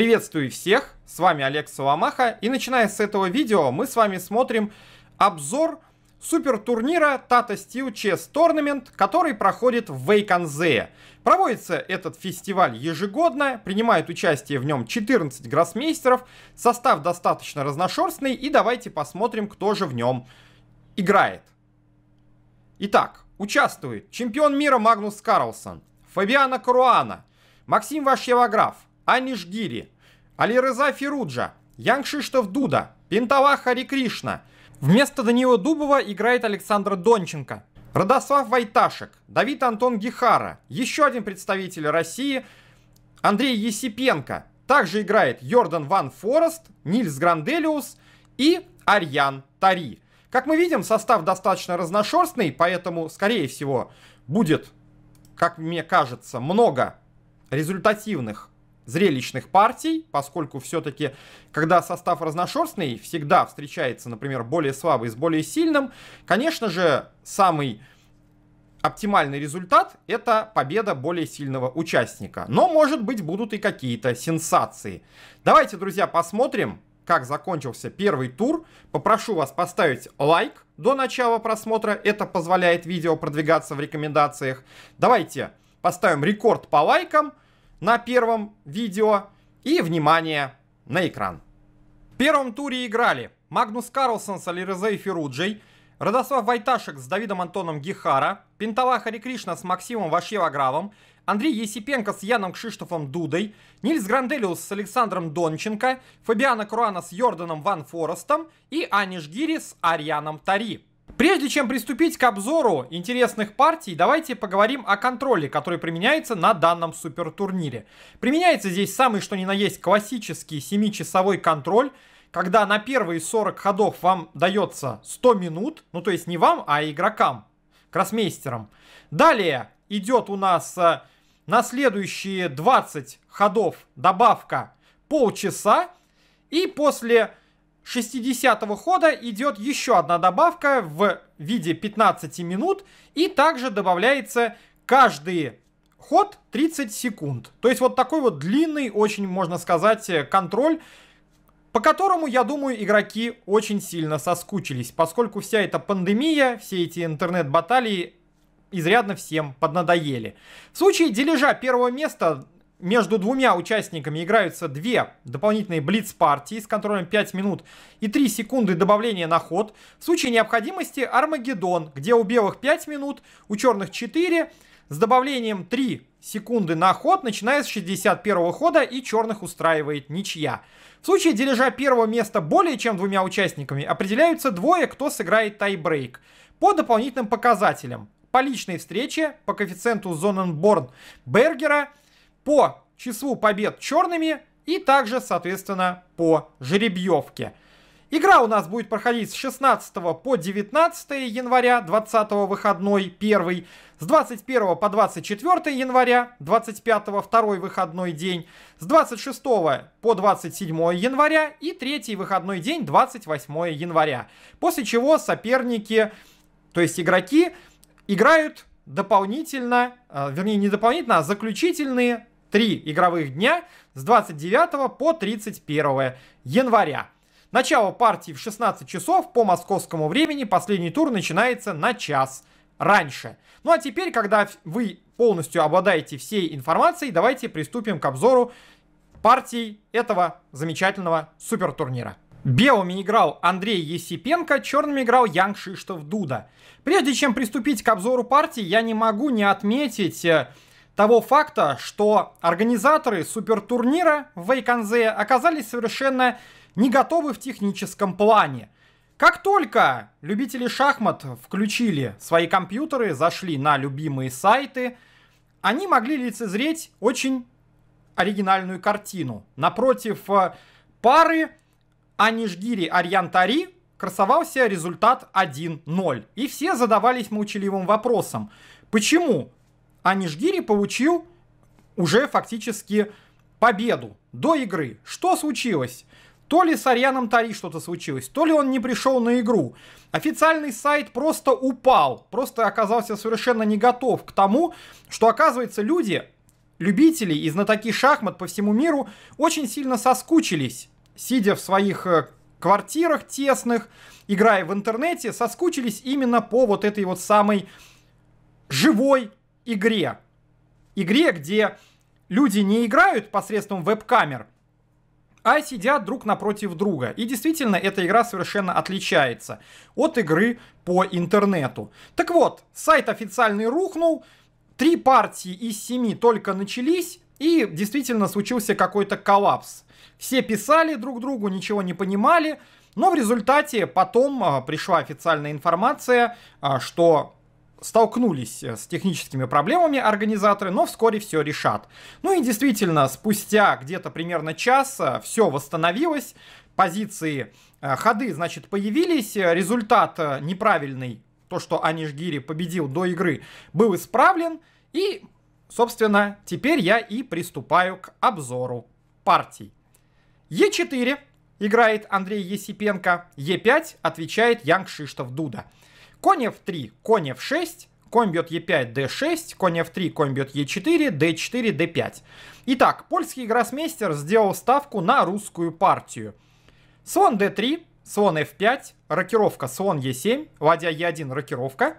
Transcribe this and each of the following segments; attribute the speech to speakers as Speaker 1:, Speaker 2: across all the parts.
Speaker 1: Приветствую всех, с вами Олег Соломаха, и начиная с этого видео мы с вами смотрим обзор супер турнира Tata Steel Chess Tournament, который проходит в Вейконзе. Проводится этот фестиваль ежегодно, принимает участие в нем 14 гроссмейстеров, состав достаточно разношерстный, и давайте посмотрим, кто же в нем играет. Итак, участвует чемпион мира Магнус Карлсон, Фабиана Каруана, Максим Вашьевограф, Аниш Гири, Алирыза Фируджа, Янг Дуда, Пинтава Хари Кришна. Вместо Данила Дубова играет Александр Донченко. Радослав Вайташек, Давид Антон Гихара, еще один представитель России, Андрей Есипенко. Также играет Йордан Ван Форест, Нильс Гранделиус и Арьян Тари. Как мы видим, состав достаточно разношерстный, поэтому, скорее всего, будет, как мне кажется, много результативных зрелищных партий, поскольку все-таки, когда состав разношерстный, всегда встречается, например, более слабый с более сильным. Конечно же, самый оптимальный результат — это победа более сильного участника. Но, может быть, будут и какие-то сенсации. Давайте, друзья, посмотрим, как закончился первый тур. Попрошу вас поставить лайк до начала просмотра. Это позволяет видео продвигаться в рекомендациях. Давайте поставим рекорд по лайкам на первом видео. И, внимание, на экран. В первом туре играли Магнус Карлсон с Алирезей Феруджей, Радослав Вайташек с Давидом Антоном Гихара, Пентала Хари Кришна с Максимом Вашевагравом, Андрей Есипенко с Яном Кшиштофом Дудой, Нильс Гранделиус с Александром Донченко, Фабиана Круана с Йорданом Ван Форестом и Аниш Гири с Арианом Тари. Прежде чем приступить к обзору интересных партий, давайте поговорим о контроле, который применяется на данном супертурнире. Применяется здесь самый что ни на есть классический 7-часовой контроль, когда на первые 40 ходов вам дается 100 минут, ну то есть не вам, а игрокам, кроссмейстерам. Далее идет у нас э, на следующие 20 ходов добавка полчаса, и после 60-го хода идет еще одна добавка в виде 15 минут и также добавляется каждый ход 30 секунд. То есть вот такой вот длинный, очень, можно сказать, э, контроль, по которому, я думаю, игроки очень сильно соскучились, поскольку вся эта пандемия, все эти интернет-баталии изрядно всем поднадоели. В случае дележа первого места между двумя участниками играются две дополнительные блиц-партии с контролем 5 минут и 3 секунды добавления на ход. В случае необходимости Армагеддон, где у белых 5 минут, у черных 4, с добавлением 3 секунды на ход, начиная с 61 хода, и черных устраивает ничья. В случае дележа первого места более чем двумя участниками определяются двое, кто сыграет тайбрейк по дополнительным показателям. По личной встрече, по коэффициенту Зоненборн Бергера – по числу побед черными и также, соответственно, по жеребьевке. Игра у нас будет проходить с 16 по 19 января, 20 выходной, первый, с 21 по 24 января, 25 второй выходной день, с 26 по 27 января и третий выходной день, 28 января. После чего соперники, то есть игроки, играют дополнительно, э, вернее не дополнительно, а заключительные три игровых дня с 29 по 31 января. Начало партии в 16 часов по московскому времени, последний тур начинается на час раньше. Ну а теперь, когда вы полностью обладаете всей информацией, давайте приступим к обзору партий этого замечательного супертурнира. Белыми играл Андрей Есипенко, черными играл Янг Шиштов Дуда. Прежде чем приступить к обзору партии, я не могу не отметить э, того факта, что организаторы супертурнира в Вейконзе оказались совершенно не готовы в техническом плане. Как только любители шахмат включили свои компьютеры, зашли на любимые сайты, они могли лицезреть очень оригинальную картину. Напротив э, пары Анишгири Арьянтари красовался результат 1-0. И все задавались молчаливым вопросом. Почему а Нижгири получил уже фактически победу до игры. Что случилось? То ли с Арианом Тари что-то случилось, то ли он не пришел на игру. Официальный сайт просто упал, просто оказался совершенно не готов к тому, что, оказывается, люди, любители и знатоки шахмат по всему миру очень сильно соскучились, сидя в своих э, квартирах тесных, играя в интернете, соскучились именно по вот этой вот самой живой игре. Игре, где люди не играют посредством веб-камер, а сидят друг напротив друга. И действительно, эта игра совершенно отличается от игры по интернету. Так вот, сайт официальный рухнул, три партии из семи только начались, и действительно случился какой-то коллапс. Все писали друг другу, ничего не понимали, но в результате потом а, пришла официальная информация, а, что столкнулись э, с техническими проблемами организаторы, но вскоре все решат. Ну и действительно, спустя где-то примерно час э, все восстановилось, позиции э, ходы, значит, появились, результат неправильный, то, что Аниш Гири победил до игры, был исправлен, и, собственно, теперь я и приступаю к обзору партий. Е4 играет Андрей Есипенко, Е5 отвечает Янг Шиштов Дуда – Конь f3, конь f6, конь бьет e5, d6, конь f3, конь бьет e4, d4, d5. Итак, польский гроссмейстер сделал ставку на русскую партию. Слон d3, слон f5, рокировка слон e7, ладья e1, рокировка,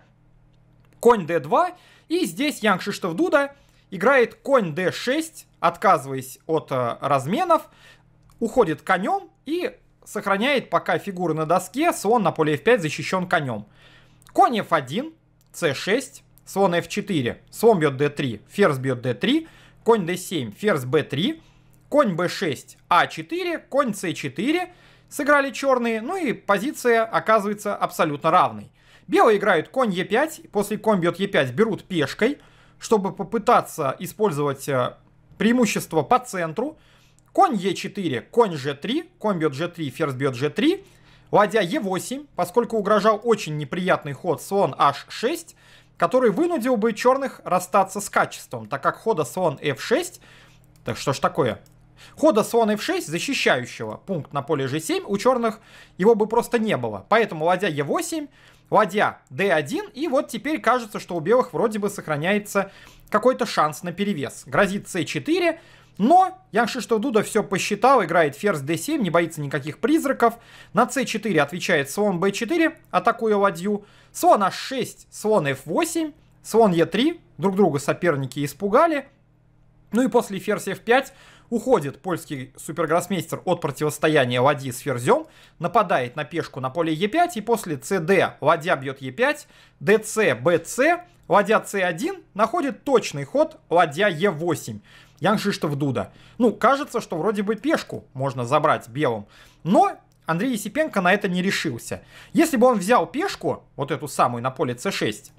Speaker 1: конь d2, и здесь Ян Кшиштов Дуда играет конь d6, отказываясь от э, разменов, уходит конем и сохраняет пока фигуры на доске, слон на поле f5 защищен конем. Конь f1, c6, слон f4, слон бьет d3, ферзь бьет d3, конь d7, ферзь b3, конь b6, a 4 конь c4, сыграли черные, ну и позиция оказывается абсолютно равной. Белые играют конь e5, после конь бьет e5 берут пешкой, чтобы попытаться использовать э, преимущество по центру. Конь e4, конь g3, конь бьет g3, ферзь бьет g3, Ладья Е8, поскольку угрожал очень неприятный ход слон H6, который вынудил бы черных расстаться с качеством, так как хода слон F6... Так что ж такое? Хода слон f6, защищающего пункт на поле g7, у черных его бы просто не было. Поэтому ладья e8, ладья d1, и вот теперь кажется, что у белых вроде бы сохраняется какой-то шанс на перевес. Грозит c4, но что Дуда все посчитал, играет ферзь d7, не боится никаких призраков. На c4 отвечает слон b4, атакуя ладью. Слон h6, а слон f8, слон e3. Друг друга соперники испугали. Ну и после ферзь f5 уходит польский супергроссмейстер от противостояния ладьи с ферзем, нападает на пешку на поле e5, и после cd ладья бьет e5, dc, bc, ладья c1 находит точный ход ладья e8. Ян Шиштов Дуда. Ну, кажется, что вроде бы пешку можно забрать белым. Но Андрей Есипенко на это не решился. Если бы он взял пешку, вот эту самую на поле c6,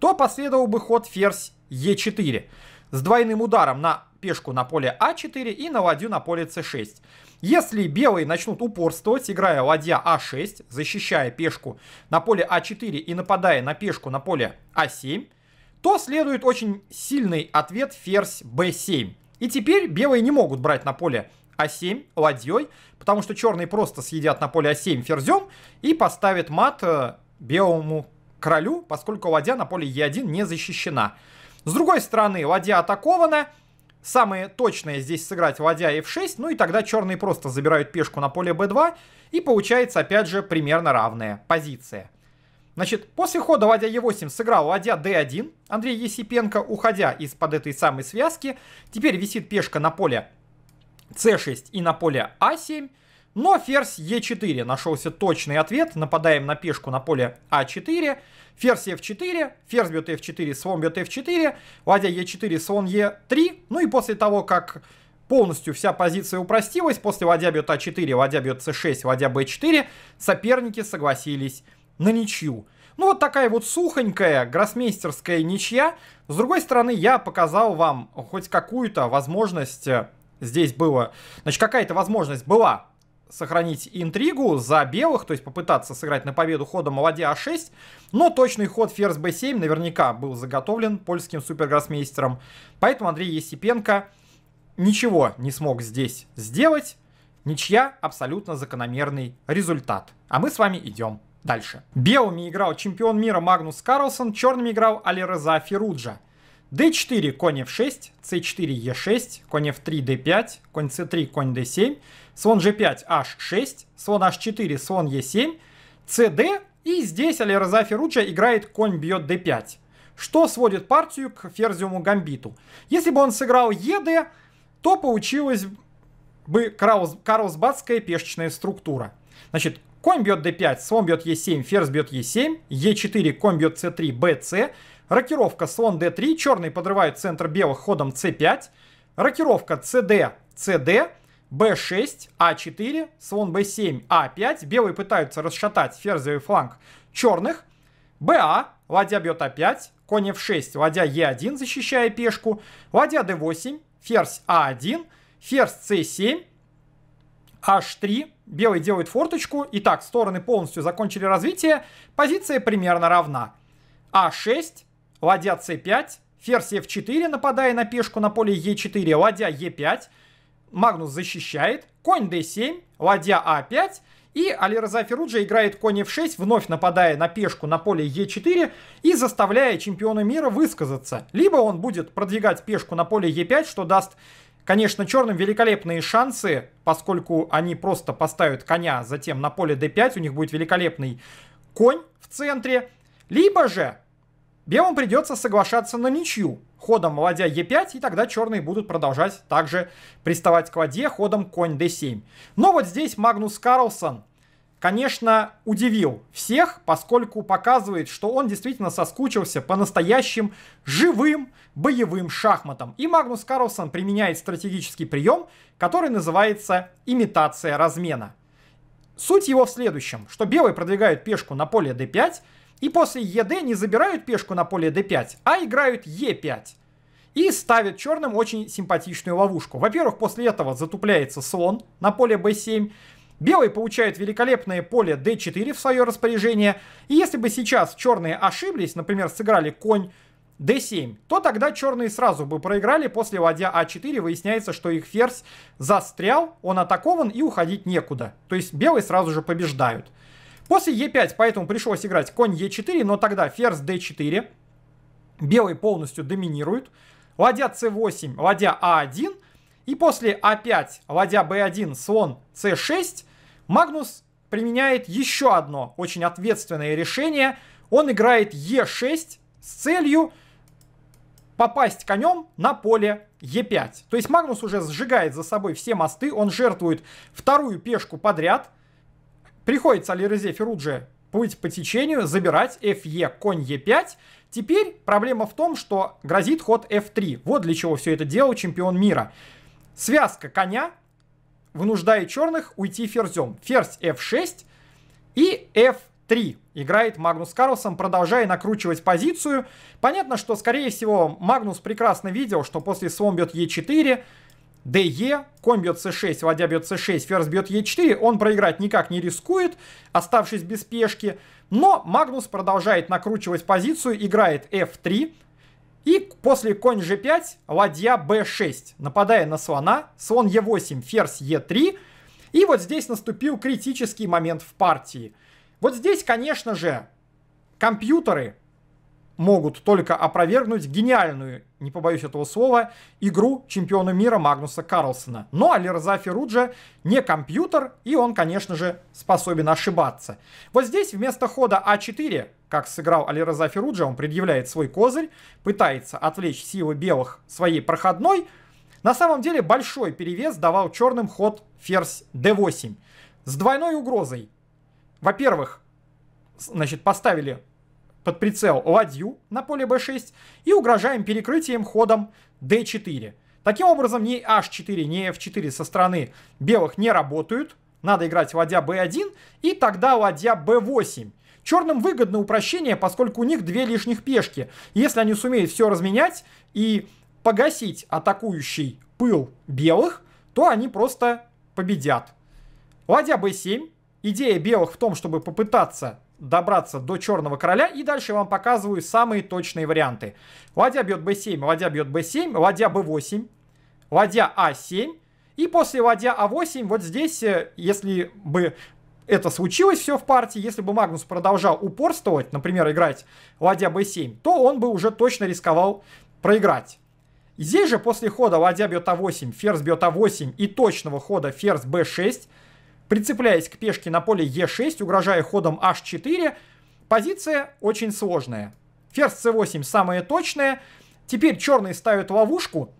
Speaker 1: то последовал бы ход ферзь e4 с двойным ударом на пешку на поле а4 и на ладью на поле c6. Если белые начнут упорствовать, играя ладья а6, защищая пешку на поле а4 и нападая на пешку на поле а7, то следует очень сильный ответ ферзь b7. И теперь белые не могут брать на поле а7 ладьей, потому что черные просто съедят на поле а7 ферзем и поставят мат э, белому королю, поскольку ладья на поле e 1 не защищена. С другой стороны, ладья атакована. Самое точное здесь сыграть ладья f6, ну и тогда черные просто забирают пешку на поле b2, и получается опять же примерно равная позиция. Значит, после хода ладья Е8 сыграл ладья d1 Андрей Есипенко, уходя из-под этой самой связки. Теперь висит пешка на поле c6 и на поле а7. Но ферзь Е4 нашелся точный ответ. Нападаем на пешку на поле А4. Ферзь F4, ферзь бьет F4, слон бьет F4, ладья e 4 слон e 3 Ну и после того, как полностью вся позиция упростилась, после ладья бьет a 4 ладья бьет c 6 ладья b 4 соперники согласились на ничью. Ну вот такая вот сухонькая гроссмейстерская ничья. С другой стороны, я показал вам хоть какую-то возможность э, здесь было. Значит, какая-то возможность была сохранить интригу за белых, то есть попытаться сыграть на победу ходом ладья А6, но точный ход ферзь Б7 наверняка был заготовлен польским супергроссмейстером, поэтому Андрей Есипенко ничего не смог здесь сделать, ничья абсолютно закономерный результат. А мы с вами идем Дальше. Белыми играл чемпион мира Магнус Карлсон, черными играл Алиреза Феруджа. d4, конь f6, c4, e6, конь f3, d5, конь c3, конь d7, слон g5, h6, слон h4, слон e7, cd, и здесь Алиреза Феруджа играет конь бьет d5, что сводит партию к ферзиуму гамбиту. Если бы он сыграл ед, то получилась бы Карлсбадская пешечная структура. Значит, конь бьет d5, слон бьет e7, ферзь бьет e7, e4, конь бьет c3, bc, рокировка слон d3, черный подрывает центр белых ходом c5, рокировка cd, cd, b6, a4, слон b7, a5, а белые пытаются расшатать ферзевый фланг черных, ba, а, ладья бьет a5, а конь f6, ладья e1, защищая пешку, ладья d8, ферзь a1, ферзь c7, h3, белый делает форточку. Итак, стороны полностью закончили развитие, позиция примерно равна. а6, ладья c5, ферзь f4, нападая на пешку на поле e4, ладья e5, Магнус защищает, конь d7, ладья a а 5 и Алирза Феруджа играет конь f6, вновь нападая на пешку на поле e4 и заставляя чемпиона мира высказаться. Либо он будет продвигать пешку на поле e5, что даст Конечно, черным великолепные шансы, поскольку они просто поставят коня затем на поле d5, у них будет великолепный конь в центре. Либо же белым придется соглашаться на ничью ходом ладья e5, и тогда черные будут продолжать также приставать к ладье ходом конь d7. Но вот здесь Магнус Карлсон конечно, удивил всех, поскольку показывает, что он действительно соскучился по настоящим живым боевым шахматам. И Магнус Карлсон применяет стратегический прием, который называется имитация размена. Суть его в следующем, что белые продвигают пешку на поле d5, и после ед не забирают пешку на поле d5, а играют e5 и ставят черным очень симпатичную ловушку. Во-первых, после этого затупляется слон на поле b7, Белый получает великолепное поле d4 в свое распоряжение. И если бы сейчас черные ошиблись, например, сыграли конь d7, то тогда черные сразу бы проиграли после ладья а4. Выясняется, что их ферзь застрял, он атакован и уходить некуда. То есть белые сразу же побеждают. После e5, поэтому пришлось играть конь e4, но тогда ферзь d4. Белый полностью доминирует. Ладья c8, ладья а1. И после а5, ладья b1, слон c6. Магнус применяет еще одно очень ответственное решение. Он играет Е6 с целью попасть конем на поле Е5. То есть Магнус уже сжигает за собой все мосты, он жертвует вторую пешку подряд. Приходится Алирезе Ферудже плыть по течению, забирать Фе, конь Е5. Теперь проблема в том, что грозит ход F3. Вот для чего все это делал чемпион мира. Связка коня вынуждает черных уйти ферзем. Ферзь f6 и f3 играет Магнус Карлсон, продолжая накручивать позицию. Понятно, что, скорее всего, Магнус прекрасно видел, что после слон бьет e4, ДЕ, конь бьет c6, ладья бьет c6, ферзь бьет e4, он проиграть никак не рискует, оставшись без пешки. Но Магнус продолжает накручивать позицию, играет f3, и после конь g5, ладья b6, нападая на слона, слон e8, ферзь e3. И вот здесь наступил критический момент в партии. Вот здесь, конечно же, компьютеры могут только опровергнуть гениальную, не побоюсь этого слова, игру чемпиона мира Магнуса Карлсона. Но ну, Алирза Феруджа не компьютер, и он, конечно же, способен ошибаться. Вот здесь вместо хода А4, как сыграл Алирза Феруджа, он предъявляет свой козырь, пытается отвлечь силы белых своей проходной. На самом деле большой перевес давал черным ход ферзь d8 с двойной угрозой. Во-первых, значит, поставили под прицел ладью на поле b6 и угрожаем перекрытием ходом d4. Таким образом, ни h4, ни f4 со стороны белых не работают. Надо играть ладья b1 и тогда ладья b8. Черным выгодно упрощение, поскольку у них две лишних пешки. Если они сумеют все разменять и погасить атакующий пыл белых, то они просто победят. Ладья b7. Идея белых в том, чтобы попытаться добраться до черного короля. И дальше я вам показываю самые точные варианты. Ладья бьет b7, ладья бьет b7, ладья b8, ладья а7. И после ладья а8 вот здесь, э, если бы это случилось все в партии, если бы Магнус продолжал упорствовать, например, играть ладья b7, то он бы уже точно рисковал проиграть. здесь же после хода ладья бьет а8, ферзь бьет а8 и точного хода ферзь b6– прицепляясь к пешке на поле Е6, угрожая ходом H4, позиция очень сложная. Ферзь c8 самая точная. Теперь черные ставят ловушку.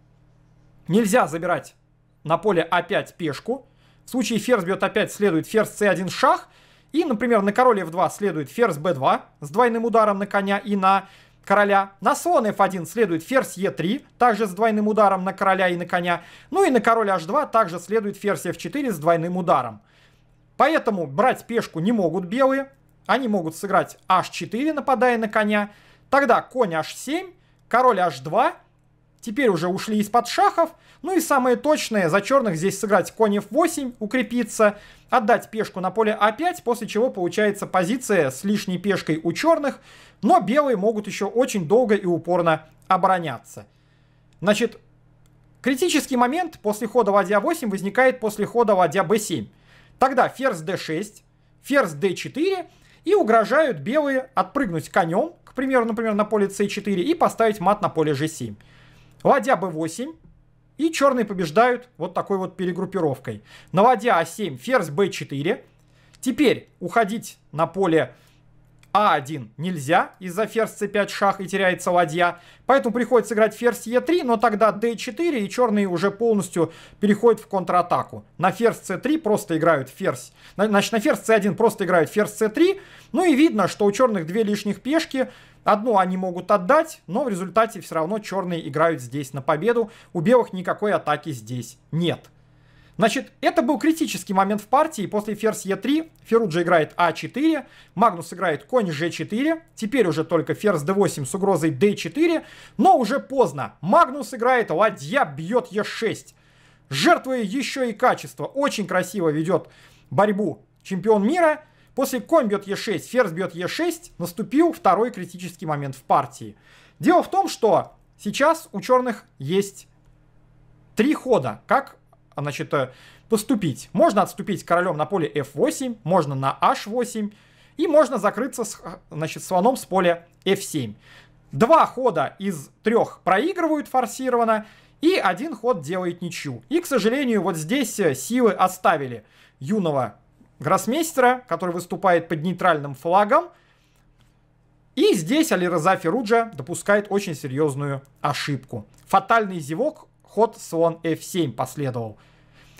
Speaker 1: Нельзя забирать на поле А5 пешку. В случае ферзь бьет опять следует ферзь c1 шах. И, например, на короле f2 следует ферзь b2 с двойным ударом на коня и на короля. На слон f1 следует ферзь e3, также с двойным ударом на короля и на коня. Ну и на король h2 также следует ферзь f4 с двойным ударом. Поэтому брать пешку не могут белые. Они могут сыграть h4, нападая на коня. Тогда конь h7, король h2. Теперь уже ушли из-под шахов. Ну и самое точное, за черных здесь сыграть конь f8, укрепиться, отдать пешку на поле a5, а после чего получается позиция с лишней пешкой у черных. Но белые могут еще очень долго и упорно обороняться. Значит, критический момент после хода ладья а 8 возникает после хода ладья а b7. Тогда ферзь d6, ферзь d4, и угрожают белые отпрыгнуть конем, к примеру, например, на поле c4, и поставить мат на поле g7. Ладья b8, и черные побеждают вот такой вот перегруппировкой. На ладья a а 7 ферзь b4. Теперь уходить на поле а1 нельзя из-за ферзь c5 шах и теряется ладья. Поэтому приходится играть ферзь e3, но тогда d4 и черные уже полностью переходят в контратаку. На ферзь c3 просто играют ферзь. Значит, на ферзь c1 просто играют ферзь c3. Ну и видно, что у черных две лишних пешки. Одну они могут отдать, но в результате все равно черные играют здесь на победу. У белых никакой атаки здесь нет. Значит, это был критический момент в партии. После ферзь Е3 Феруджи играет А4, Магнус играет конь g 4 теперь уже только ферзь d 8 с угрозой d 4 но уже поздно. Магнус играет, ладья бьет Е6. Жертвуя еще и качество, очень красиво ведет борьбу чемпион мира. После конь бьет Е6, ферзь бьет Е6, наступил второй критический момент в партии. Дело в том, что сейчас у черных есть три хода, как значит, поступить. Можно отступить королем на поле f8, можно на h8, и можно закрыться, с, значит, слоном с поля f7. Два хода из трех проигрывают форсированно, и один ход делает ничью. И, к сожалению, вот здесь э, силы оставили юного гроссмейстера, который выступает под нейтральным флагом. И здесь Алираза Феруджа допускает очень серьезную ошибку. Фатальный зевок ход слон f7 последовал.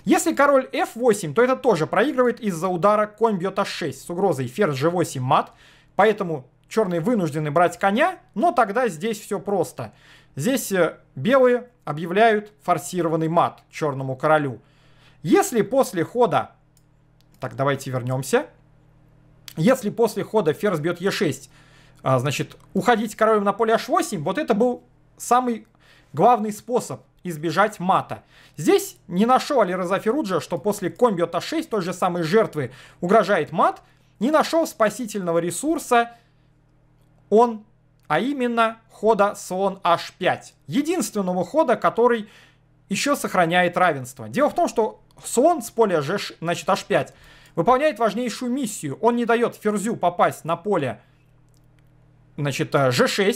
Speaker 1: Если король f8, то это тоже проигрывает из-за удара конь бьет h6 с угрозой ферзь g8 мат, поэтому черные вынуждены брать коня, но тогда здесь все просто. Здесь э, белые объявляют форсированный мат черному королю. Если после хода... Так, давайте вернемся. Если после хода ферзь бьет e6, а, значит, уходить королем на поле h8, вот это был самый главный способ избежать мата. Здесь не нашел Алирза Феруджа, что после комбиота 6 той же самой жертвы угрожает мат, не нашел спасительного ресурса он, а именно хода слон h5. Единственного хода, который еще сохраняет равенство. Дело в том, что слон с поля g, значит, h5 выполняет важнейшую миссию. Он не дает ферзю попасть на поле значит, g6, э,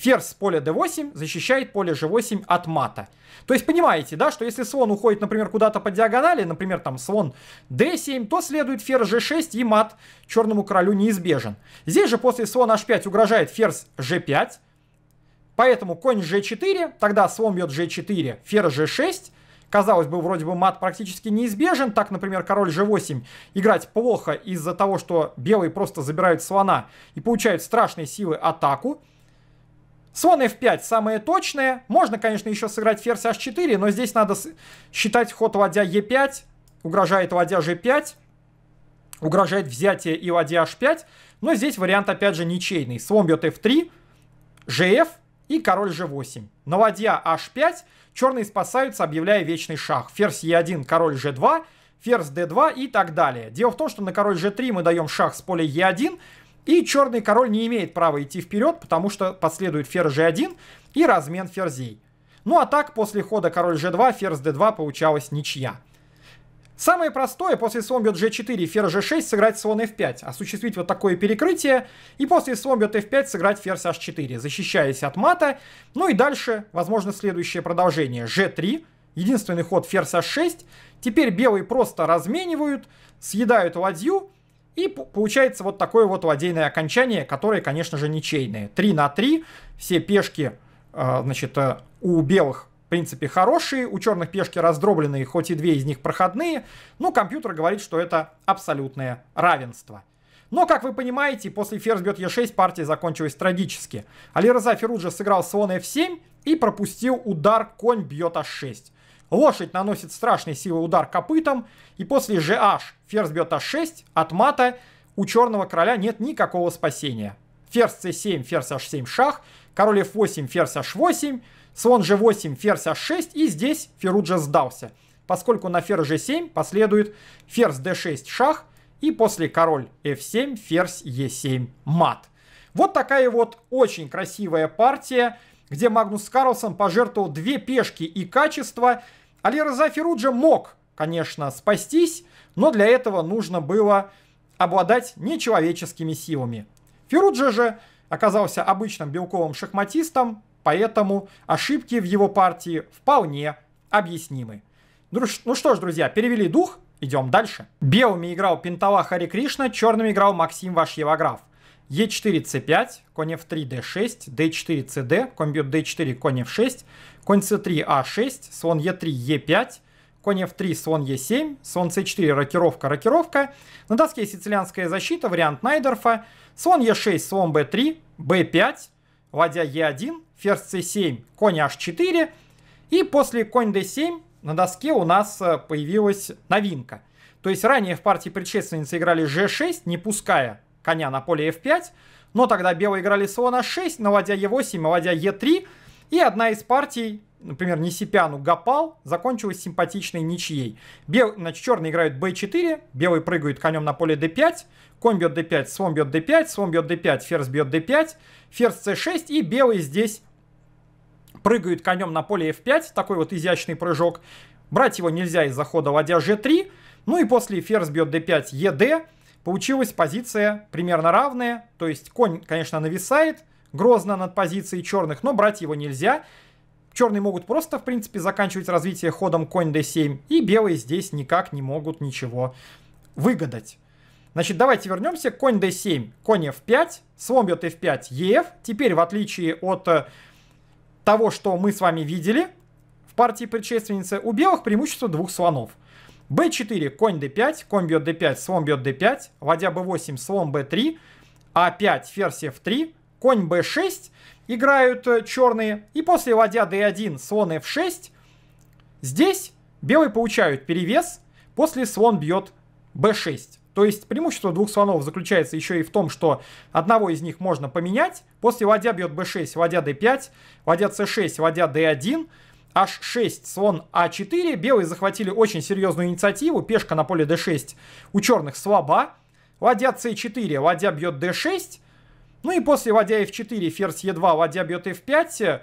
Speaker 1: ферзь поля d8 защищает поле g8 от мата. То есть понимаете, да, что если слон уходит, например, куда-то по диагонали, например, там слон d7, то следует ферзь g6 и мат черному королю неизбежен. Здесь же после слона h5 угрожает ферзь g5, поэтому конь g4, тогда слон бьет g4, ферзь g6, казалось бы, вроде бы мат практически неизбежен. Так, например, король g8 играть плохо из-за того, что белые просто забирают слона и получают страшные силы атаку. Слон f5 самое точное. Можно, конечно, еще сыграть ферзь h4, но здесь надо считать ход ладья e5. Угрожает ладья g5. Угрожает взятие и ладья h5. Но здесь вариант, опять же, ничейный. Слон бьет f3, gf и король g8. На ладья h5 черные спасаются, объявляя вечный шах. Ферзь e1, король g2 ферзь d2 и так далее. Дело в том, что на король g3 мы даем шах с поля e1, и черный король не имеет права идти вперед, потому что последует ферзь g1 и размен ферзей. Ну а так, после хода король g2, ферзь d2 получалась ничья. Самое простое, после слон бьет g4, ферзь g6, сыграть слон f5, осуществить вот такое перекрытие, и после слон бьет f5 сыграть ферзь h4, защищаясь от мата. Ну и дальше, возможно, следующее продолжение. g3, единственный ход ферзь h6. Теперь белые просто разменивают, съедают ладью, и получается вот такое вот ладейное окончание, которое, конечно же, ничейное. 3 на 3, все пешки, э, значит, э, у белых в принципе, хорошие, у черных пешки раздробленные, хоть и две из них проходные, но компьютер говорит, что это абсолютное равенство. Но, как вы понимаете, после ферзь бьет е 6 партия закончилась трагически. Алирза Феруджи сыграл слон f7 и пропустил удар конь бьет h6. Лошадь наносит страшный силы удар копытом, и после GH ферзь бьет h6, от мата у черного короля нет никакого спасения. Ферзь c7, ферзь h7 шах, король f8, ферзь h8, слон g8, ферзь h6, и здесь Феруджа сдался, поскольку на ферзь g7 последует ферзь d6 шах, и после король f7, ферзь e7 мат. Вот такая вот очень красивая партия, где Магнус Карлсон пожертвовал две пешки и качество – Алирза Феруджа мог, конечно, спастись, но для этого нужно было обладать нечеловеческими силами. Феруджа же оказался обычным белковым шахматистом, поэтому ошибки в его партии вполне объяснимы. Ну, ну что ж, друзья, перевели дух, идем дальше. Белыми играл Пентала Хари Кришна, черными играл Максим Вашьевограф. Е4, c 5 конь F3, D6, D4, CD, конь бьет D4, конь F6, конь С3, a 6 слон Е3, Е5, конь F3, слон Е7, слон c 4 рокировка, рокировка. На доске сицилианская защита, вариант Найдерфа, слон Е6, слон Б3, Б5, ладья Е1, ферзь c 7 конь H4. И после конь D7 на доске у нас э, появилась новинка. То есть ранее в партии предшественницы играли G6, не пуская коня на поле f5, но тогда белые играли слон h6, наводя e8, наводя e3, и одна из партий, например, Несипяну Гапал, закончилась симпатичной ничьей. Бел... Значит, черные играют b4, белые прыгают конем на поле d5, конь бьет d5, слон бьет d5, слон бьет d5, ферзь бьет d5, ферзь c6, и белые здесь прыгают конем на поле f5, такой вот изящный прыжок. Брать его нельзя из захода, ладья g3, ну и после ферзь бьет d5, ед, Получилась позиция примерно равная, то есть конь, конечно, нависает грозно над позицией черных, но брать его нельзя. Черные могут просто, в принципе, заканчивать развитие ходом конь d7, и белые здесь никак не могут ничего выгадать. Значит, давайте вернемся. Конь d7, конь f5, слон бьет f5, ef. Теперь, в отличие от э, того, что мы с вами видели в партии предшественницы, у белых преимущество двух слонов b4, конь d5, конь бьет d5, слон бьет d5, ладья b8, слон b3, а5, ферзь f3, конь b6, играют э, черные, и после ладья d1, слон f6, здесь белые получают перевес, после слон бьет b6. То есть преимущество двух слонов заключается еще и в том, что одного из них можно поменять. После ладья бьет b6, ладья d5, ладья c6, ладья d1 h6, слон a4. А Белые захватили очень серьезную инициативу. Пешка на поле d6 у черных слаба. Ладья c4, ладья бьет d6. Ну и после ладья f4, ферзь e2, ладья бьет f5.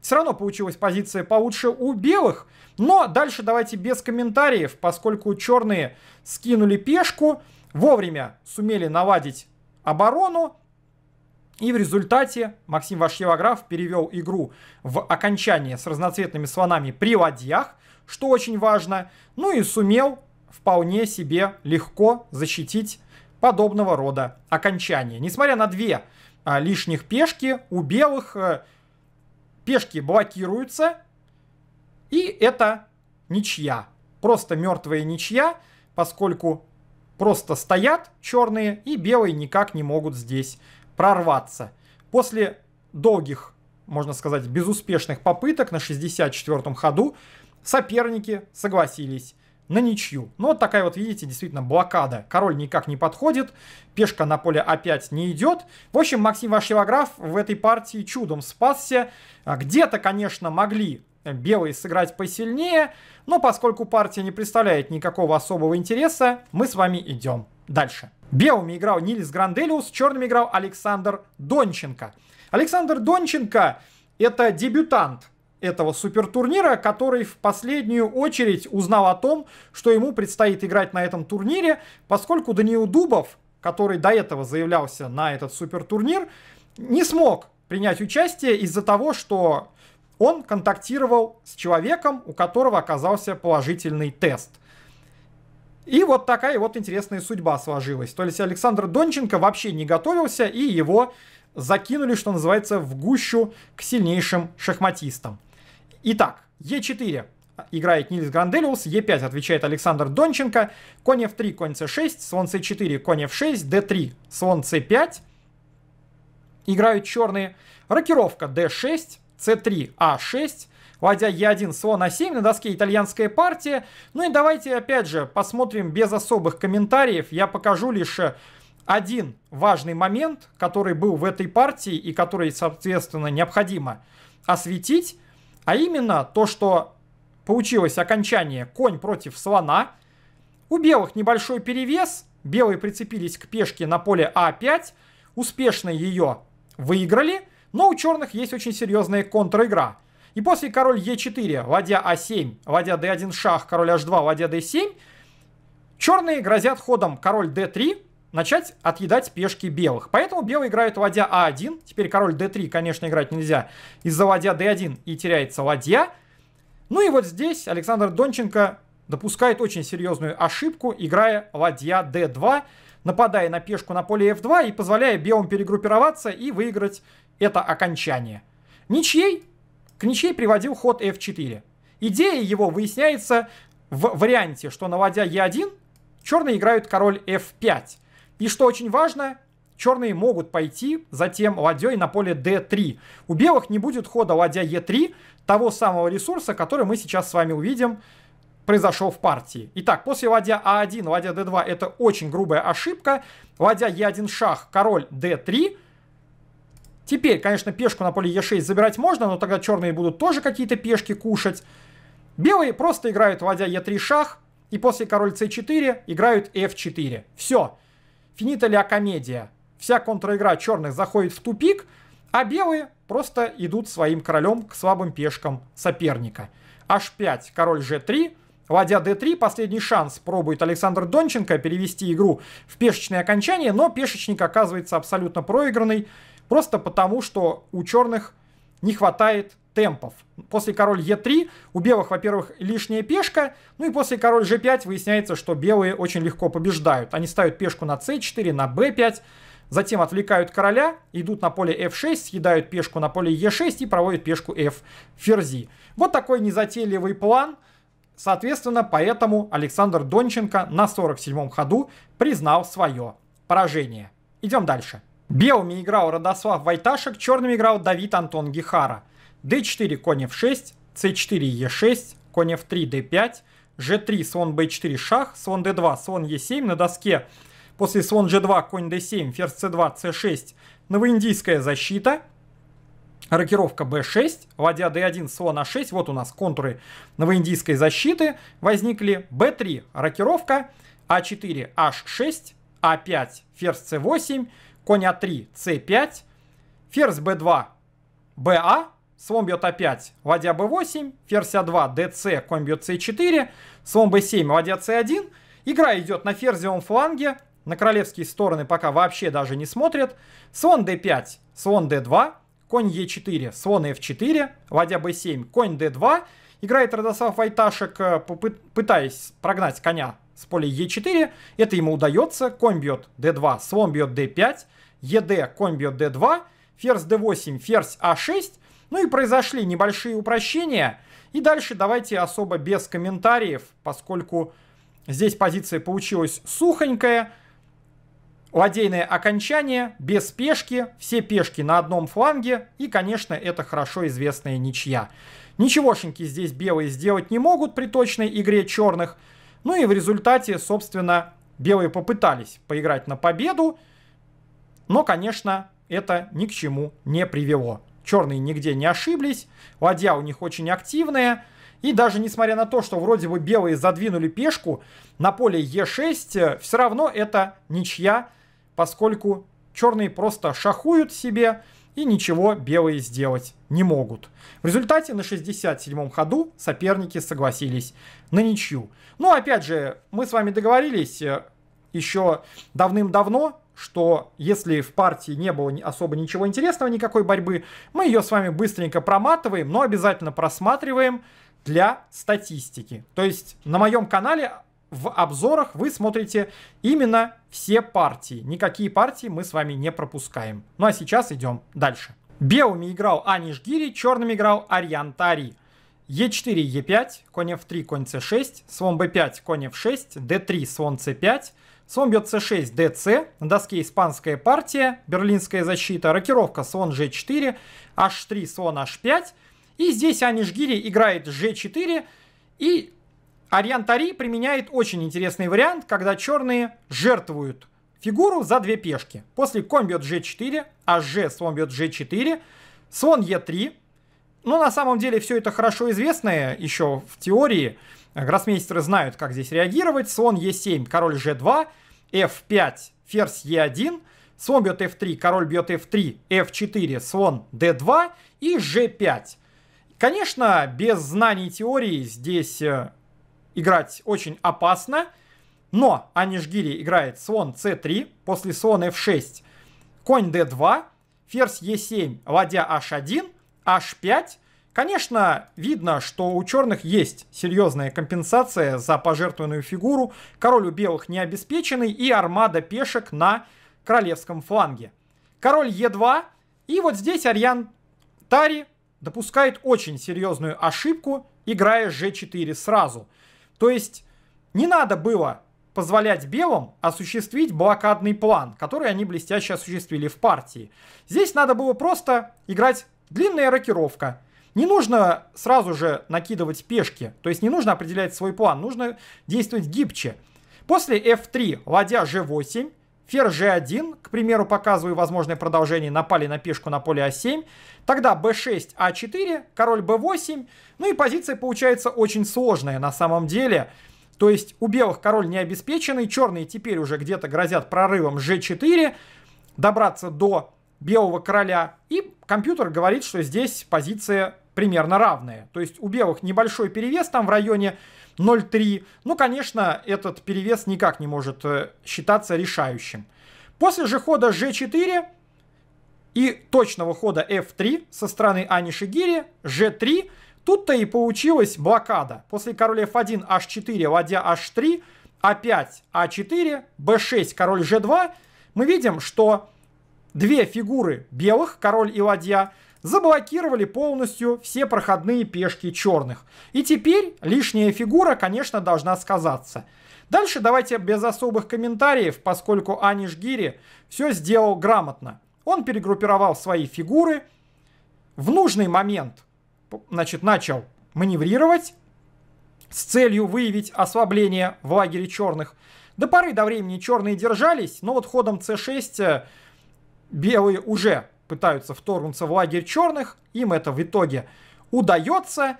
Speaker 1: Все равно получилась позиция получше у белых. Но дальше давайте без комментариев, поскольку черные скинули пешку, вовремя сумели наладить оборону. И в результате Максим Вашьевограф перевел игру в окончание с разноцветными слонами при ладьях, что очень важно, ну и сумел вполне себе легко защитить подобного рода окончание, Несмотря на две а, лишних пешки, у белых а, пешки блокируются, и это ничья. Просто мертвая ничья, поскольку просто стоят черные и белые никак не могут здесь прорваться. После долгих, можно сказать, безуспешных попыток на 64-м ходу соперники согласились на ничью. Ну, вот такая вот, видите, действительно блокада. Король никак не подходит, пешка на поле опять не идет. В общем, Максим Вашилограф в этой партии чудом спасся. А где-то, конечно, могли белые сыграть посильнее, но поскольку партия не представляет никакого особого интереса, мы с вами идем дальше. Белыми играл Нильс Гранделиус, черными играл Александр Донченко. Александр Донченко – это дебютант этого супертурнира, который в последнюю очередь узнал о том, что ему предстоит играть на этом турнире, поскольку Даниил Дубов, который до этого заявлялся на этот супертурнир, не смог принять участие из-за того, что он контактировал с человеком, у которого оказался положительный тест – и вот такая вот интересная судьба сложилась. То есть Александр Донченко вообще не готовился, и его закинули, что называется, в гущу к сильнейшим шахматистам. Итак, Е4 играет Нильс Гранделиус, Е5 отвечает Александр Донченко, конь F3, конь C6, слон C4, конь F6, D3, слон C5. Играют черные. Рокировка D6, C3, A6, ладья Е1, слон А7, на доске итальянская партия. Ну и давайте опять же посмотрим без особых комментариев. Я покажу лишь э, один важный момент, который был в этой партии и который, соответственно, необходимо осветить, а именно то, что получилось окончание конь против слона. У белых небольшой перевес, белые прицепились к пешке на поле А5, успешно ее выиграли, но у черных есть очень серьезная контр-игра – и после король Е4, ладья А7, ладья D1 шах, король H2, ладья D7, черные грозят ходом король D3, начать отъедать пешки белых. Поэтому белый играет ладья А1, теперь король D3, конечно, играть нельзя из-за ладья D1 и теряется ладья. Ну и вот здесь Александр Донченко допускает очень серьезную ошибку, играя ладья d2, нападая на пешку на поле f2 и позволяя белым перегруппироваться и выиграть это окончание. Ничьей к ничьей приводил ход f4. Идея его выясняется в варианте, что наводя e1, черные играют король f5. И что очень важно, черные могут пойти затем ладьей на поле d3. У белых не будет хода ладья e3, того самого ресурса, который мы сейчас с вами увидим, произошел в партии. Итак, после ладья а1, ладья d2 это очень грубая ошибка. Ладья e1 шах, король d3 Теперь, конечно, пешку на поле Е6 забирать можно, но тогда черные будут тоже какие-то пешки кушать. Белые просто играют, вводя Е3 шах, и после король c4 играют f4. Все. Финита ля комедия. Вся контраигра черных заходит в тупик, а белые просто идут своим королем к слабым пешкам соперника. h5, король g3, ладья d3, последний шанс пробует Александр Донченко перевести игру в пешечное окончание, но пешечник оказывается абсолютно проигранный, Просто потому, что у черных не хватает темпов. После король Е3 у белых, во-первых, лишняя пешка, ну и после король G5 выясняется, что белые очень легко побеждают. Они ставят пешку на c4, на b5, затем отвлекают короля, идут на поле f6, съедают пешку на поле e6 и проводят пешку f ферзи. Вот такой незатейливый план. Соответственно, поэтому Александр Донченко на 47-м ходу признал свое поражение. Идем дальше. Белыми играл Радослав Вайташек, черными играл Давид Антон Гихара. d4, конь f6, c4, e6, конь f3, d5, g3, слон b4, шах, слон d2, слон e7 на доске. После слон g2, конь d7, ферзь c2, c6, новоиндийская защита. Рокировка b6, ладья d1, слон a6. Вот у нас контуры новоиндийской защиты возникли. b3, рокировка, a4, h6, a5, ферзь c8, конь А3, С5, ферзь Б2, БА, слон бьет А5, ладья Б8, ферзь А2, ДС, конь бьет С4, слон Б7, ладья С1. Игра идет на ферзевом фланге, на королевские стороны пока вообще даже не смотрят. Слон д 5 слон д 2 конь е 4 слон ф 4 ладья б 7 конь д 2 Играет Радослав Вайташек, э, пытаясь прогнать коня с поля е 4 Это ему удается. Конь бьет d2, слон бьет д 5 ЕД, комбио D2, ферзь D8, ферзь А6. Ну и произошли небольшие упрощения. И дальше давайте особо без комментариев, поскольку здесь позиция получилась сухонькая. Ладейное окончание, без пешки, все пешки на одном фланге. И, конечно, это хорошо известная ничья. Ничегошеньки здесь белые сделать не могут при точной игре черных. Ну и в результате, собственно, белые попытались поиграть на победу. Но, конечно, это ни к чему не привело. Черные нигде не ошиблись, ладья у них очень активная. И даже несмотря на то, что вроде бы белые задвинули пешку на поле Е6, э, все равно это ничья, поскольку черные просто шахуют себе и ничего белые сделать не могут. В результате на 67-м ходу соперники согласились на ничью. Но ну, опять же, мы с вами договорились э, еще давным-давно, что если в партии не было особо ничего интересного, никакой борьбы, мы ее с вами быстренько проматываем, но обязательно просматриваем для статистики. То есть на моем канале в обзорах вы смотрите именно все партии. Никакие партии мы с вами не пропускаем. Ну а сейчас идем дальше. Белыми играл Аниш Гири, черными играл Ариан Тари. Е4, Е5, конь F3, конь c 6 слон b5, конь F6, d3, слон c 5 Слон бьет c6, dc, на доске испанская партия, берлинская защита, рокировка слон g4, h3, слон h5. И здесь Анишгири играет g4, и Ариан Тари применяет очень интересный вариант, когда черные жертвуют фигуру за две пешки. После конь бьет g4, hg, слон бьет g4, слон e3. Но на самом деле все это хорошо известное еще в теории, Э, гроссмейстеры знают, как здесь реагировать. Слон Е7, король G2, F5, ферзь Е1, слон бьет F3, король бьет F3, F4, слон D2 и G5. Конечно, без знаний теории здесь э, играть очень опасно, но Анишгири играет слон c3, после слон f6, конь d2, ферзь e7, ладья h1, h5, Конечно, видно, что у черных есть серьезная компенсация за пожертвованную фигуру, король у белых не обеспеченный и армада пешек на королевском фланге. Король Е2, и вот здесь Ариан Тари допускает очень серьезную ошибку, играя G4 сразу. То есть не надо было позволять белым осуществить блокадный план, который они блестяще осуществили в партии. Здесь надо было просто играть длинная рокировка – не нужно сразу же накидывать пешки, то есть не нужно определять свой план, нужно действовать гибче. После f3 ладья g8, ферзь g1, к примеру, показываю возможное продолжение, напали на пешку на поле a7, а тогда b6, a4, а король b8, ну и позиция получается очень сложная на самом деле. То есть у белых король не обеспеченный, черные теперь уже где-то грозят прорывом g4, добраться до белого короля, и компьютер говорит, что здесь позиция примерно равные. То есть у белых небольшой перевес там в районе 0,3. Ну, конечно, этот перевес никак не может э, считаться решающим. После же хода g4 и точного хода f3 со стороны Ани g3, тут-то и получилась блокада. После король f1, h4, ладья h3, a5 а4, b6, король g2, мы видим, что две фигуры белых, король и ладья, заблокировали полностью все проходные пешки черных. И теперь лишняя фигура, конечно, должна сказаться. Дальше давайте без особых комментариев, поскольку Аниш Гири все сделал грамотно. Он перегруппировал свои фигуры, в нужный момент значит, начал маневрировать с целью выявить ослабление в лагере черных. До поры до времени черные держались, но вот ходом c6 э, белые уже пытаются вторгнуться в лагерь черных, им это в итоге удается.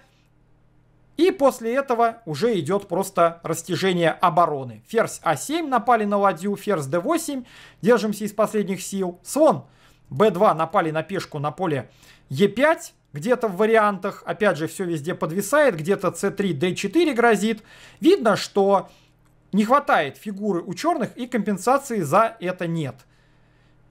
Speaker 1: И после этого уже идет просто растяжение обороны. Ферзь А7 напали на ладью, ферзь d8, держимся из последних сил. Слон b2 напали на пешку на поле e5, где-то в вариантах, опять же, все везде подвисает, где-то c3, d4 грозит. Видно, что не хватает фигуры у черных и компенсации за это нет.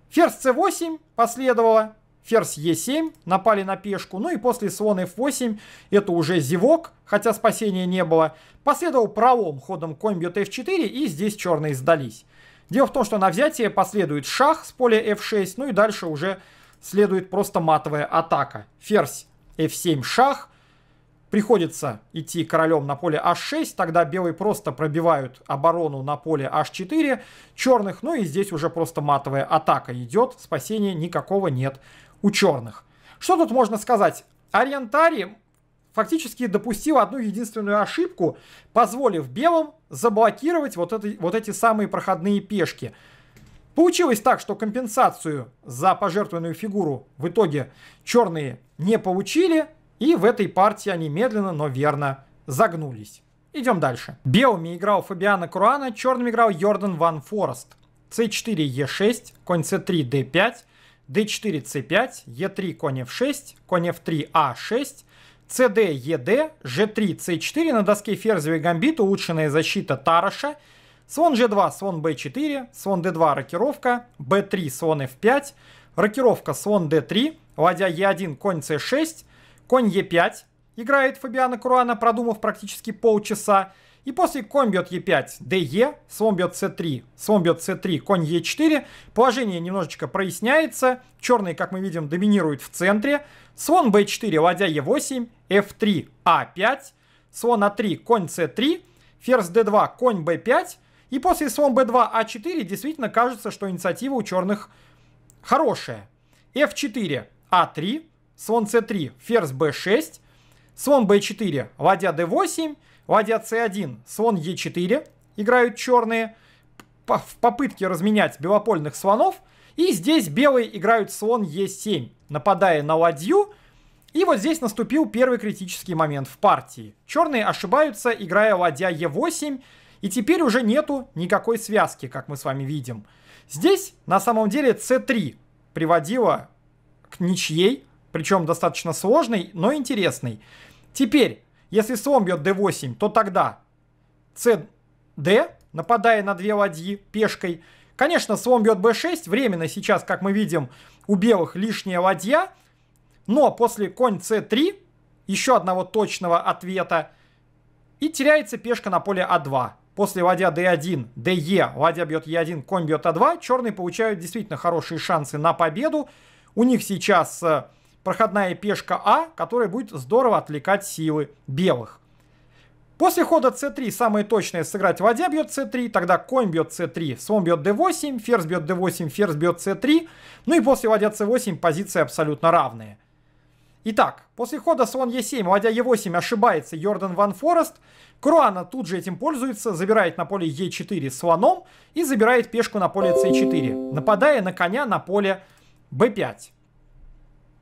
Speaker 1: Ферзь c8 последовало, ферзь e7, напали на пешку, ну и после слон f8, это уже зевок, хотя спасения не было, последовал пролом ходом конь бьет f4 и здесь черные сдались. Дело в том, что на взятие последует шах с поля f6, ну и дальше уже следует просто матовая атака. Ферзь f7 шах, приходится идти королем на поле h6, тогда белые просто пробивают оборону на поле h4 черных, ну и здесь уже просто матовая атака идет, спасения никакого нет у черных. Что тут можно сказать? Ориентари фактически допустил одну единственную ошибку, позволив белым заблокировать вот, это, вот эти самые проходные пешки. Получилось так, что компенсацию за пожертвованную фигуру в итоге черные не получили, и в этой партии они медленно, но верно загнулись. Идем дальше. Белыми играл Фабиана Круана, черным играл Йордан Ван Форест. c4, e6, конь c3, d5, d4, c5, e3, конь f6, конь f3, a6, cd, ed, g3, c4, на доске ферзевый гамбит, улучшенная защита Тараша, слон g2, слон b4, слон d2, рокировка, b3, слон f5, рокировка слон d3, ладья e1, конь c6, конь Е5 играет Фабиана Круана, продумав практически полчаса. И после конь бьет Е5, ДЕ, слон бьет c 3 слон бьет c 3 конь Е4. Положение немножечко проясняется. Черные, как мы видим, доминируют в центре. Слон b 4 ладья Е8, F3, А5. Слон А3, конь c 3 ферзь d 2 конь b 5 И после слон b2, a4 действительно кажется, что инициатива у черных хорошая. f4, a3, слон c3, ферзь b6, слон b4, ладья d8, ладья c1, слон e4, играют черные, в попытке разменять белопольных слонов, и здесь белые играют слон e7, нападая на ладью, и вот здесь наступил первый критический момент в партии. Черные ошибаются, играя ладья e8, и теперь уже нету никакой связки, как мы с вами видим. Здесь на самом деле c3 приводило к ничьей, причем достаточно сложный, но интересный. Теперь, если слон бьет d8, то тогда cd, нападая на две ладьи пешкой. Конечно, слон бьет b6, временно сейчас, как мы видим, у белых лишняя ладья. Но после конь c3, еще одного точного ответа, и теряется пешка на поле а2. После ладья d1, de, ладья бьет e1, конь бьет a а 2 черные получают действительно хорошие шансы на победу. У них сейчас э, проходная пешка А, которая будет здорово отвлекать силы белых. После хода c3 самое точное сыграть ладья бьет c3, тогда конь бьет c3, слон бьет d8, ферзь бьет d8, ферзь бьет c3. Ну и после ладья c8 позиции абсолютно равные. Итак, после хода слон e7, ладья e8 ошибается Йордан Ван Форест. Круана тут же этим пользуется, забирает на поле e4 слоном и забирает пешку на поле c4, нападая на коня на поле b5.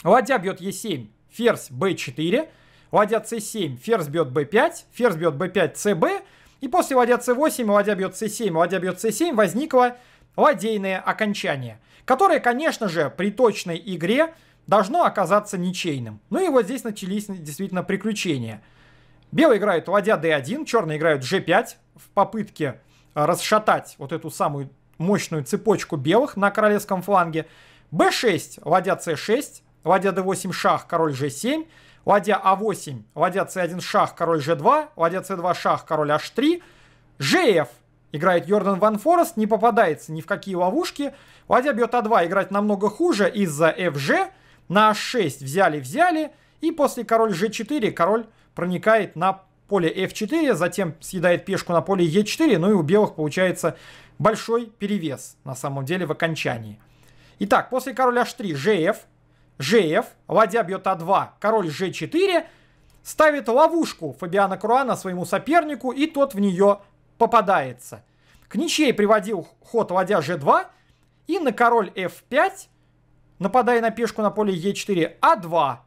Speaker 1: Ладья бьет Е7, ферзь б 4 ладья c7, ферзь бьет b5, ферзь бьет b5, cb, и после ладья c8, ладья бьет c7, ладья бьет c7 возникло ладейное окончание, которое, конечно же, при точной игре должно оказаться ничейным. Ну и вот здесь начались действительно приключения. Белые играют ладья d1, черные играют g5 в попытке э, расшатать вот эту самую мощную цепочку белых на королевском фланге. b6, ладья c6, ладья d8 шах, король g7, ладья a а 8 ладья c1 шах, король g2, ладья c2 шах, король h3, gf, играет Йордан Ван Форест, не попадается ни в какие ловушки, ладья бьет a а 2 играть намного хуже из-за fg, на h6 взяли-взяли, и после король g4 король проникает на поле f4, затем съедает пешку на поле e4, ну и у белых получается большой перевес на самом деле в окончании. Итак, после короля h3 gf, ЖФ, ладья бьет А2, король Ж4, ставит ловушку Фабиана Круана своему сопернику, и тот в нее попадается. К ничьей приводил ход ладья ж 2 и на король F5, нападая на пешку на поле е 4 А2.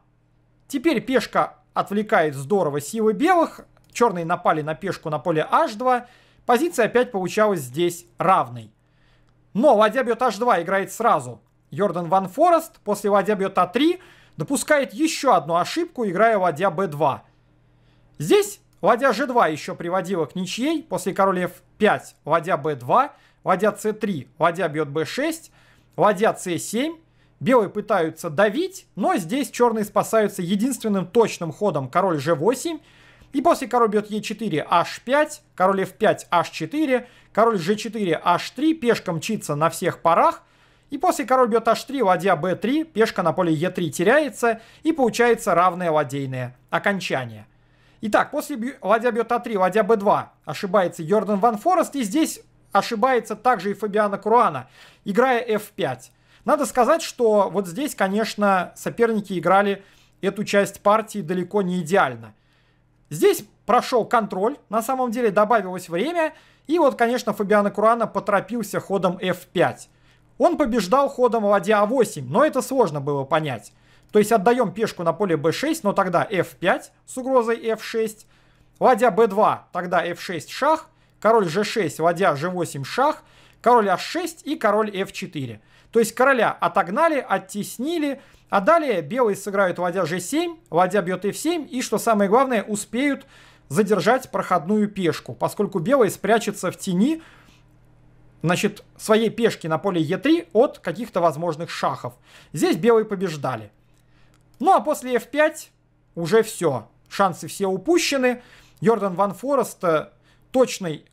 Speaker 1: Теперь пешка отвлекает здорово силы белых, черные напали на пешку на поле H2, позиция опять получалась здесь равной. Но ладья бьет H2 играет сразу Йордан Ван Форест после ладья бьет А3 допускает еще одну ошибку, играя ладья Б2. Здесь ладья G2 еще приводила к ничьей, после короля F5 ладья B2, ладья C3, ладья бьет B6, ладья C7, белые пытаются давить, но здесь черные спасаются единственным точным ходом король G8, и после король бьет Е4, H5, король F5, H4, король G4, H3, пешка мчится на всех парах, и после король бьет h3, ладья b3, пешка на поле e3 теряется, и получается равное ладейное окончание. Итак, после бью... ладья бьет а3, ладья b2, ошибается Йордан Ван Форест, и здесь ошибается также и Фабиана Куруана, играя f5. Надо сказать, что вот здесь, конечно, соперники играли эту часть партии далеко не идеально. Здесь прошел контроль, на самом деле добавилось время, и вот, конечно, Фабиана Курана поторопился ходом f5. Он побеждал ходом ладья А8, но это сложно было понять. То есть отдаем пешку на поле b6, но тогда f5 с угрозой f6. Ладья b2, тогда f6 шах. Король g6, ладья g8 шах. Король h6 и король f4. То есть короля отогнали, оттеснили, а далее белые сыграют ладья g7, ладья бьет f7 и, что самое главное, успеют задержать проходную пешку, поскольку белые спрячутся в тени, значит, своей пешки на поле Е3 от каких-то возможных шахов. Здесь белые побеждали. Ну а после F5 уже все. Шансы все упущены. Йордан Ван Форест э, точной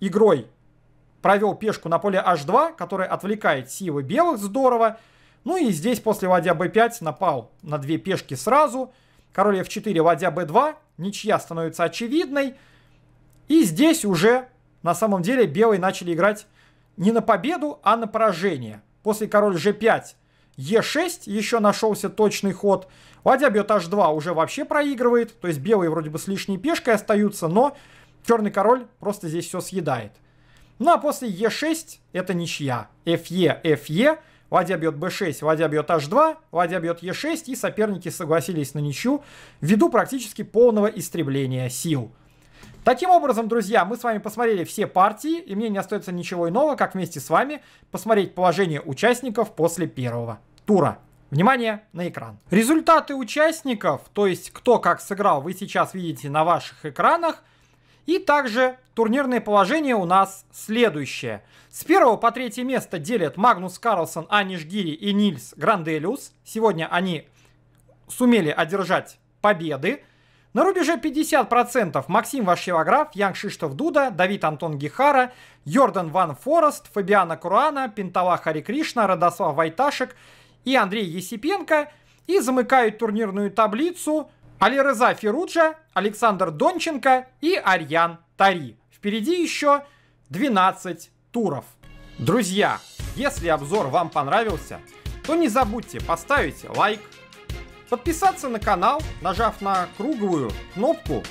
Speaker 1: игрой провел пешку на поле H2, которая отвлекает силы белых здорово. Ну и здесь после ладья b5 напал на две пешки сразу. Король f4, ладья b2. Ничья становится очевидной. И здесь уже на самом деле белые начали играть не на победу, а на поражение. После король g5, e6 еще нашелся точный ход. Ладья бьет h2 уже вообще проигрывает, то есть белые вроде бы с лишней пешкой остаются, но черный король просто здесь все съедает. Ну а после e6 это ничья. fe, fe, ладья бьет b6, ладья бьет h2, ладья бьет e6 и соперники согласились на ничью ввиду практически полного истребления сил. Таким образом, друзья, мы с вами посмотрели все партии, и мне не остается ничего иного, как вместе с вами посмотреть положение участников после первого тура. Внимание на экран. Результаты участников, то есть кто как сыграл, вы сейчас видите на ваших экранах. И также турнирное положение у нас следующее. С первого по третье место делят Магнус Карлсон, Аниш Гири и Нильс Гранделиус. Сегодня они сумели одержать победы. На рубеже 50% Максим Вашилограф, Ян Шиштов Дуда, Давид Антон Гихара, Йордан Ван Форест, Фабиана Куруана Пентала Хари Кришна, Радослав Вайташек и Андрей Есипенко. И замыкают турнирную таблицу Алиреза Фируджа Александр Донченко и Арьян Тари. Впереди еще 12 туров. Друзья, если обзор вам понравился, то не забудьте поставить лайк, подписаться на канал, нажав на круглую кнопку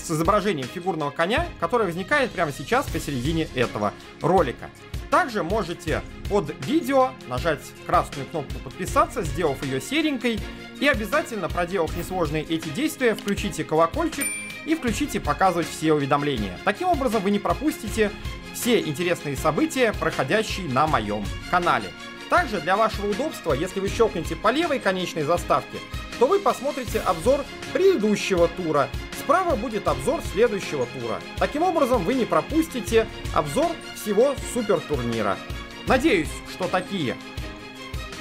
Speaker 1: с изображением фигурного коня, которая возникает прямо сейчас посередине этого ролика. Также можете под видео нажать красную кнопку «Подписаться», сделав ее серенькой, и обязательно, проделав несложные эти действия, включите колокольчик и включите «Показывать все уведомления». Таким образом вы не пропустите все интересные события, проходящие на моем канале. Также для вашего удобства, если вы щелкнете по левой конечной заставке, то вы посмотрите обзор предыдущего тура. Справа будет обзор следующего тура. Таким образом, вы не пропустите обзор всего супер турнира. Надеюсь, что такие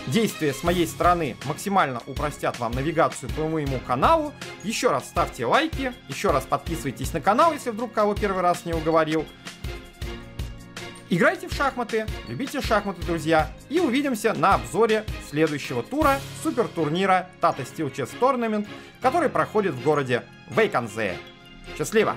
Speaker 1: действия с моей стороны максимально упростят вам навигацию по моему каналу. Еще раз ставьте лайки, еще раз подписывайтесь на канал, если вдруг кого первый раз не уговорил. Играйте в шахматы, любите шахматы, друзья, и увидимся на обзоре следующего тура супертурнира Tata Steel Chess Tournament, который проходит в городе Вейконзее. Счастливо!